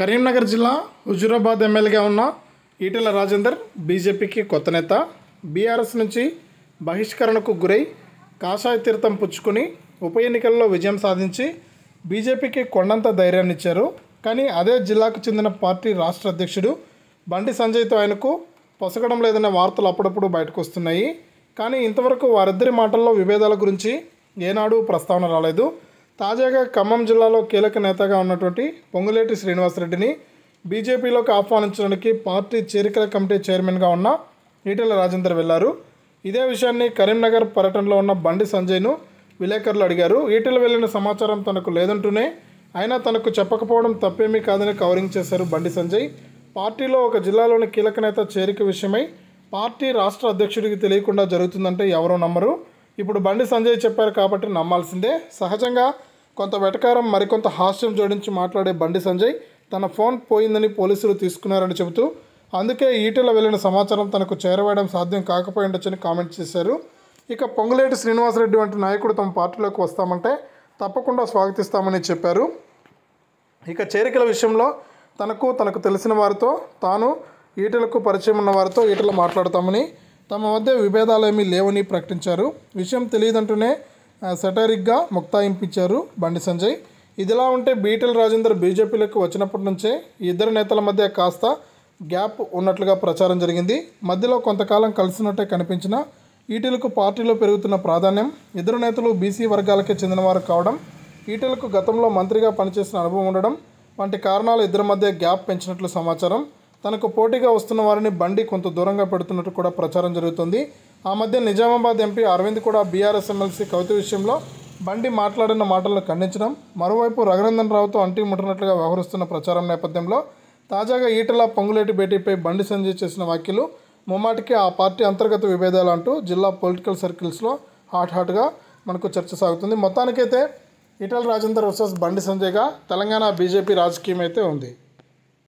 కరీంనగర్ జిల్లా హుజూరాబాద్ ఎమ్మెల్యేగా ఉన్న ఈటెల రాజేందర్ బీజేపీకి కొత్త నేత బీఆర్ఎస్ నుంచి బహిష్కరణకు గురై కాషాయ తీర్థం పుచ్చుకుని ఉప ఎన్నికల్లో విజయం సాధించి బీజేపీకి కొండంత ధైర్యాన్ని ఇచ్చారు కానీ అదే జిల్లాకు చెందిన పార్టీ రాష్ట్ర అధ్యక్షుడు బండి సంజయ్తో ఆయనకు పొసగడం లేదన్న వార్తలు అప్పుడప్పుడు బయటకు వస్తున్నాయి కానీ ఇంతవరకు వారిద్దరి మాటల్లో విభేదాల గురించి ఏనాడు ప్రస్తావన రాలేదు తాజాగా ఖమ్మం జిల్లాలో కీలక నేతగా ఉన్నటువంటి పొంగులేటి శ్రీనివాసరెడ్డిని బీజేపీలోకి ఆహ్వానించడానికి పార్టీ చేరికల కమిటీ చైర్మన్గా ఉన్న ఈటెల రాజేందర్ వెళ్లారు ఇదే విషయాన్ని కరీంనగర్ పర్యటనలో ఉన్న బండి సంజయ్ను విలేకరులు అడిగారు ఈటెల వెళ్లిన సమాచారం తనకు లేదంటూనే అయినా తనకు చెప్పకపోవడం తప్పేమీ కాదని కవరింగ్ చేశారు బండి సంజయ్ పార్టీలో ఒక జిల్లాలోని కీలక నేత చేరిక విషయమై పార్టీ రాష్ట్ర అధ్యక్షుడికి తెలియకుండా జరుగుతుందంటే ఎవరో నమ్మరు ఇప్పుడు బండి సంజయ్ చెప్పారు కాబట్టి నమ్మాల్సిందే సహజంగా కొంత వెటకారం మరికొంత హాస్యం జోడించి మాట్లాడే బండి సంజయ్ తన ఫోన్ పోయిందని పోలీసులు తీసుకున్నారని చెబుతూ అందుకే ఈటెల వెళ్ళిన సమాచారం తనకు చేరవేయడం సాధ్యం కాకపోయి ఉండొచ్చని కామెంట్ చేశారు ఇక పొంగులేటి శ్రీనివాసరెడ్డి వంటి నాయకుడు తమ పార్టీలోకి వస్తామంటే తప్పకుండా స్వాగతిస్తామని చెప్పారు ఇక చేరికల విషయంలో తనకు తనకు తెలిసిన వారితో తాను ఈటలకు పరిచయం ఉన్న వారితో ఈటలు మాట్లాడతామని తమ మధ్య విభేదాలు ఏమీ లేవని ప్రకటించారు విషయం తెలియదంటూనే సెటరిక్గా ముక్తాయింపించారు బండి సంజయ్ ఇదిలా ఉంటే బీటెల్ రాజేందర్ బీజేపీలోకి వచ్చినప్పటి నుంచే ఇద్దరు నేతల మధ్య కాస్త గ్యాప్ ఉన్నట్లుగా ప్రచారం జరిగింది మధ్యలో కొంతకాలం కలిసినట్టే కనిపించిన ఈటీలకు పార్టీలో పెరుగుతున్న ప్రాధాన్యం ఇద్దరు నేతలు బీసీ వర్గాలకే చెందినవారు కావడం ఈటలకు గతంలో మంత్రిగా పనిచేసిన అనుభవం ఉండడం వంటి కారణాలు ఇద్దరి మధ్య గ్యాప్ పెంచినట్లు సమాచారం తనకు పోటీగా వస్తున్న వారిని బండి కొంత దూరంగా పెడుతున్నట్టు కూడా ప్రచారం జరుగుతుంది ఆ మధ్య నిజామాబాద్ ఎంపీ అరవింద్ కూడా బీఆర్ఎస్ ఎమ్మెల్సీ కవిత విషయంలో బండి మాట్లాడిన మాటలను ఖండించడం మరోవైపు రఘునందన్ రావుతో అంటి ముట్టనట్లుగా వ్యవహరిస్తున్న ప్రచారం నేపథ్యంలో తాజాగా ఈటల పొంగులేటి భేటీపై బండి సంజయ్ చేసిన వ్యాఖ్యలు ముమ్మాటికి ఆ పార్టీ అంతర్గత విభేదాలు అంటూ జిల్లా పొలిటికల్ సర్కిల్స్లో హాట్ హాట్గా మనకు చర్చ సాగుతుంది మొత్తానికైతే ఈటల రాజేందర్ వర్సెస్ బండి సంజయ్గా తెలంగాణ బీజేపీ రాజకీయం అయితే ఉంది